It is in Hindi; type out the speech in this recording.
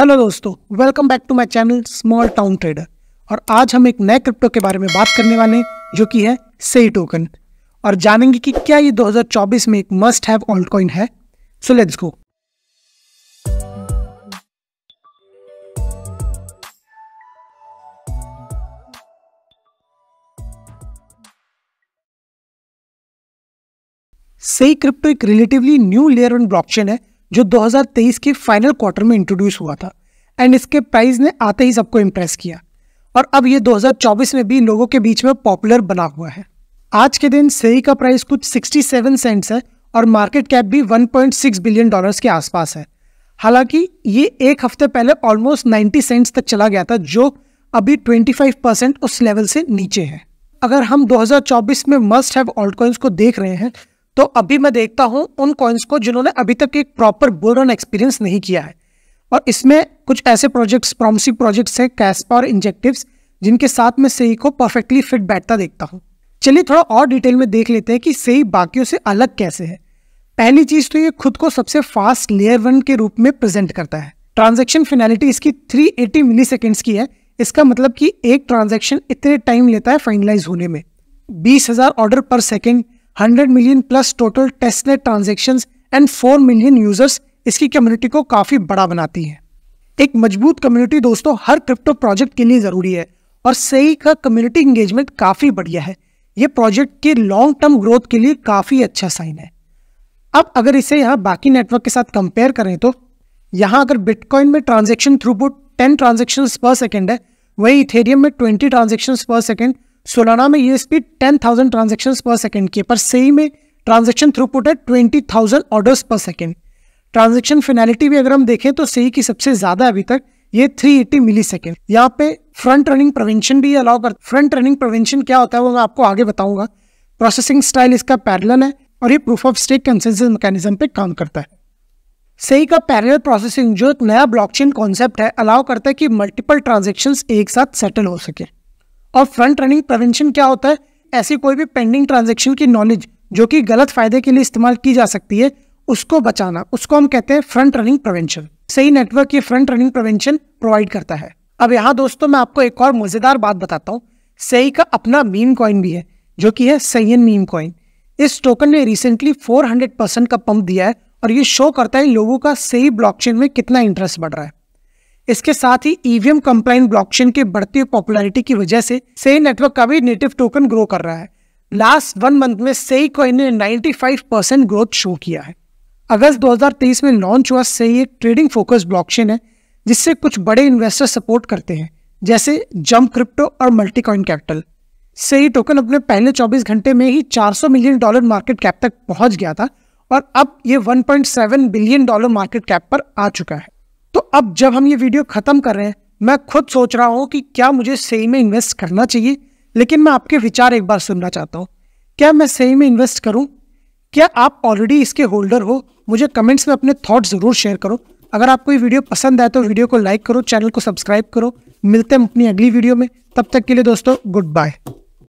हेलो दोस्तों welcome back to my channel small town trader और आज हम एक नए क्रिप्टो के बारे में बात करने वाले हैं जो कि है सही टोकन और जानेंगे कि क्या ये 2024 में एक मस्ट हैव ऑल्ट कॉइन है सो लेट्स गो सही क्रिप्टो एक relatively new layer on blockchain है जो 2023 के फाइनल क्वार्टर में इंट्रोड्यूस हुआ था एंड इसके प्राइस ने आते ही सबको इम्प्रेस किया और अब ये 2024 में भी लोगों के बीच में पॉपुलर बना हुआ है आज के दिन सही का प्राइस कुछ 67 सेंट्स है और मार्केट कैप भी 1.6 बिलियन डॉलर्स के आसपास है हालांकि ये एक हफ्ते पहले ऑलमोस्ट 90 सेंट्स तक चला गया था जो अभी 25 परसेंट उस लेवल से नीचे है अगर हम 2024 में मस्ट हैव ऑल्टकॉइंस को देख रहे हैं तो अभी मैं देखता हूं उन कॉइन्स को जिन्होंने अभी तक एक प्रॉपर बुल रन एक्सपीरियंस नहीं किया है और इसमें कुछ ऐसे प्रोजेक्ट्स प्रॉमिसिंग प्रोजेक्ट्स हैं कैश और इंजेक्टिव्स जिनके साथ में सही को परफेक्टली फिट बैठता देखता हूँ चलिए थोड़ा और डिटेल में देख लेते हैं कि सही बाकियों से अलग कैसे है पहली चीज़ तो ये खुद को सबसे फास्ट लेयर वन के रूप में प्रेजेंट करता है ट्रांजेक्शन फिनैलिटी इसकी 380 एटी मिलीसेकेंड्स की है इसका मतलब कि एक ट्रांजेक्शन इतने टाइम लेता है फाइनलाइज होने में बीस हज़ार order per second 100 million plus total testnet transaction and 4 million users इसकी कम्युनिटी को काफ़ी बड़ा बनाती है एक मजबूत कम्युनिटी दोस्तों हर क्रिप्टो प्रोजेक्ट के लिए ज़रूरी है और सही का कम्युनिटी इंगेजमेंट काफ़ी बढ़िया है ये प्रोजेक्ट के लॉन्ग टर्म ग्रोथ के लिए काफ़ी अच्छा साइन है अब अगर इसे यहाँ बाकी नेटवर्क के साथ कंपेयर करें तो यहाँ अगर बिटकॉइन में transaction throughput 10 transaction per second है वही इथेरियम में 20 ट्रांजेक्शन पर सेकेंड सोलाना में ये speed thousand transaction per second की पर सही में ट्रांजेक्शन थ्रूपुट है twenty thousand orders per second transaction finality भी अगर हम देखें तो सही की सबसे ज़्यादा अभी तक ये 380 मिली सेकेंड यहाँ पे फ्रंट रनिंग प्रवेंशन भी अलाउ कर फ्रंट रनिंग प्रवेंशन क्या होता है वो मैं आपको आगे बताऊंगा प्रोसेसिंग स्टाइल इसका पैरल है और ये proof of stake consensus mechanism पे काम करता है सही का पैरल प्रोसेसिंग जो एक नया ब्लॉकचेन कॉन्सेप्ट है अलाउ करता है कि मल्टीपल ट्रांजेक्शन एक साथ सेटल हो सके और फ्रंट रनिंग प्रिवेंशन क्या होता है ऐसी कोई भी पेंडिंग ट्रांजेक्शन की नॉलेज जो कि गलत फायदे के लिए इस्तेमाल की जा सकती है उसको बचाना उसको हम कहते हैं फ्रंट रनिंग प्रिवेंशन सही नेटवर्क ये फ्रंट रनिंग प्रिवेंशन प्रोवाइड करता है अब यहाँ दोस्तों मैं आपको एक और मज़ेदार बात बताता हूँ सही का अपना मीम कॉइन भी है जो कि है सैन मीम कॉइन इस टोकन ने रिसेंटली 400 परसेंट का पंप दिया है और ये शो करता है लोगों का सही ब्लॉकचेन में कितना इंटरेस्ट बढ़ रहा है इसके साथ ही ईवीएम कंप्लाइन ब्लॉकचेन के बढ़ती पॉपुलैरिटी की वजह से सही नेटवर्क का भी नेटिव टोकन ग्रो कर रहा है लास्ट वन मंथ में सही कॉइन ने 95 परसेंट ग्रोथ शो किया है अगस्त 2023 में लॉन्च हुआ सही एक ट्रेडिंग फोकस ब्लॉकचेन है जिससे कुछ बड़े इन्वेस्टर सपोर्ट करते हैं जैसे जंप क्रिप्टो और मल्टीकॉइन कैपिटल सही टोकन अपने पहले 24 घंटे में ही 400 मिलियन डॉलर मार्केट कैप तक पहुंच गया था और अब ये 1.7 बिलियन डॉलर मार्केट कैप पर आ चुका है अब जब हम ये वीडियो ख़त्म कर रहे हैं मैं खुद सोच रहा हूं कि क्या मुझे सही में इन्वेस्ट करना चाहिए लेकिन मैं आपके विचार एक बार सुनना चाहता हूँ क्या मैं सही में इन्वेस्ट करूँ क्या आप ऑलरेडी इसके होल्डर हो मुझे कमेंट्स में अपने थॉट ज़रूर शेयर करो अगर आपको ये वीडियो पसंद आए तो वीडियो को लाइक करो चैनल को सब्सक्राइब करो मिलते हैं अपनी अगली वीडियो में तब तक के लिए दोस्तों गुड बाय